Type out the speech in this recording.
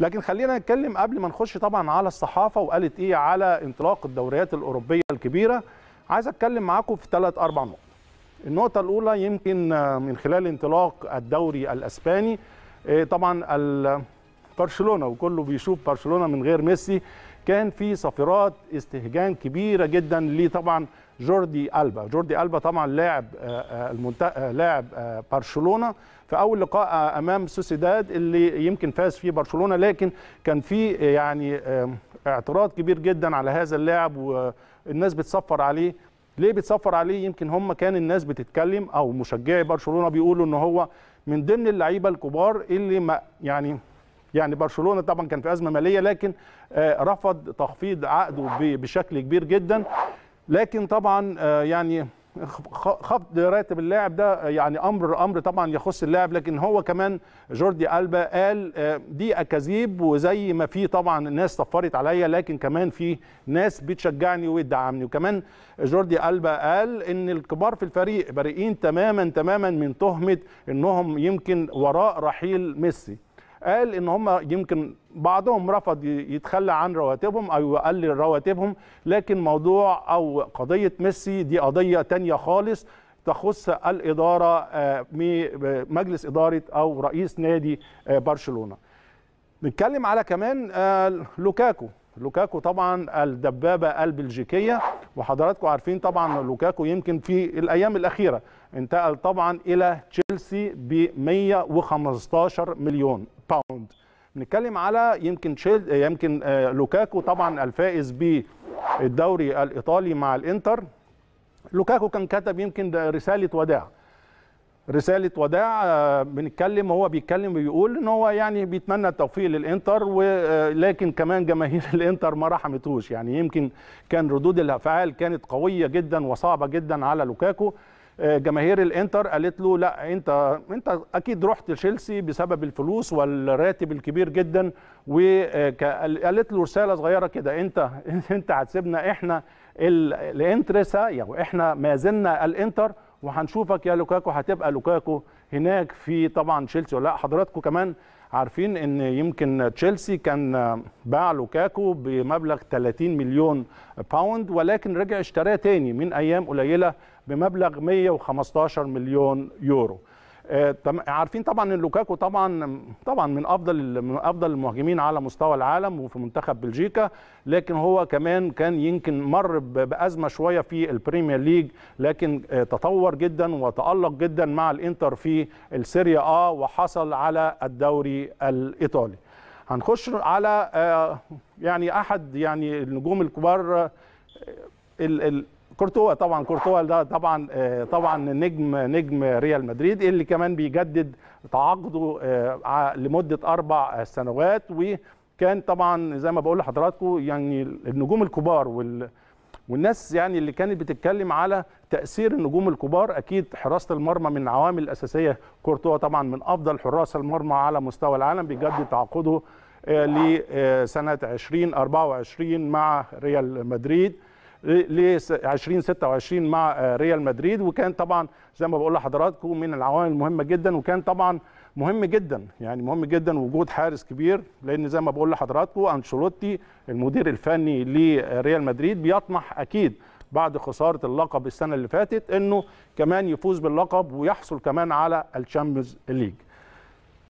لكن خلينا نتكلم قبل ما نخش طبعا على الصحافه وقالت ايه على انطلاق الدوريات الاوروبيه الكبيره عايز اتكلم معاكم في ثلاث اربع نقط النقطه الاولى يمكن من خلال انطلاق الدوري الاسباني إيه طبعا برشلونه وكله بيشوف برشلونه من غير ميسي كان في صفرات استهجان كبيره جدا لطبعا جوردي البا جوردي البا طبعا لاعب آه، آه، المنت... آه، لاعب برشلونه في اول لقاء امام سوسيداد اللي يمكن فاز فيه برشلونه لكن كان في يعني اعتراض كبير جدا على هذا اللاعب والناس بتصفر عليه ليه بتصفر عليه يمكن هم كان الناس بتتكلم او مشجعي برشلونه بيقولوا ان هو من ضمن اللعيبه الكبار اللي ما يعني يعني برشلونه طبعا كان في ازمه ماليه لكن آه، رفض تخفيض عقده بشكل كبير جدا لكن طبعا آه، يعني خفض راتب اللاعب ده آه، يعني امر امر طبعا يخص اللاعب لكن هو كمان جوردي البا قال دي اكاذيب وزي ما في طبعا ناس صفرت عليا لكن كمان في ناس بتشجعني وتدعمني وكمان جوردي البا قال ان الكبار في الفريق بريئين تماما تماما من تهمه انهم يمكن وراء رحيل ميسي قال ان هم يمكن بعضهم رفض يتخلى عن رواتبهم او يقلل رواتبهم لكن موضوع او قضيه ميسي دي قضيه تانية خالص تخص الاداره آه، آه، مجلس اداره او رئيس نادي آه، برشلونه نتكلم على كمان لوكاكو لوكاكو طبعا الدبابه البلجيكيه وحضراتكم عارفين طبعا لوكاكو يمكن في الايام الاخيره انتقل طبعا الى تشيلسي ب 115 مليون باوند بنتكلم على يمكن شيل يمكن آه، لوكاكو طبعا الفائز بالدوري الايطالي مع الانتر لوكاكو كان كتب يمكن رساله وداع رساله وداع آه، بنتكلم هو بيتكلم بيقول ان هو يعني بيتمنى التوفيق للانتر ولكن آه، كمان جماهير الانتر ما رحمتهوش يعني يمكن كان ردود الافعال كانت قويه جدا وصعبه جدا على لوكاكو جماهير الانتر قالت له لا انت انت اكيد رحت تشيلسي بسبب الفلوس والراتب الكبير جدا وقالت له رساله صغيره كده انت انت هتسيبنا احنا الانترسا يعني احنا ما زلنا الانتر وهنشوفك يا لوكاكو هتبقى لوكاكو هناك في طبعا تشيلسي ولا حضراتكم كمان عارفين ان يمكن تشيلسي كان باع لوكاكو بمبلغ 30 مليون باوند ولكن رجع اشتراه تاني من ايام قليله بمبلغ 115 مليون يورو آه، عارفين طبعا ان لوكاكو طبعا طبعا من افضل من افضل المهاجمين على مستوى العالم وفي منتخب بلجيكا لكن هو كمان كان يمكن مر بازمه شويه في البريمير ليج لكن آه، تطور جدا وتالق جدا مع الانتر في السيريا اه وحصل على الدوري الايطالي هنخش على آه، يعني احد يعني النجوم الكبار ال ال كورتوا طبعا كورتوا ده طبعا آه، طبعا نجم نجم ريال مدريد اللي كمان بيجدد تعاقده آه، لمده اربع سنوات وكان طبعا زي ما بقول لحضراتكم يعني النجوم الكبار وال والناس يعني اللي كانت بتتكلم على تاثير النجوم الكبار اكيد حراسه المرمى من العوامل الاساسيه كورتوا طبعا من افضل حراس المرمى على مستوى العالم بيجدد تعاقده آه، لسنه 2024 مع ريال مدريد إيه، ل 2026 مع آه، ريال مدريد وكان طبعا زي ما بقول لحضراتكم من العوامل المهمه جدا وكان طبعا مهم جدا يعني مهم جدا وجود حارس كبير لان زي ما بقول لحضراتكم انشيلوتي المدير الفني لريال مدريد بيطمح اكيد بعد خساره اللقب السنه اللي فاتت انه كمان يفوز باللقب ويحصل كمان على الشامبيونز ليج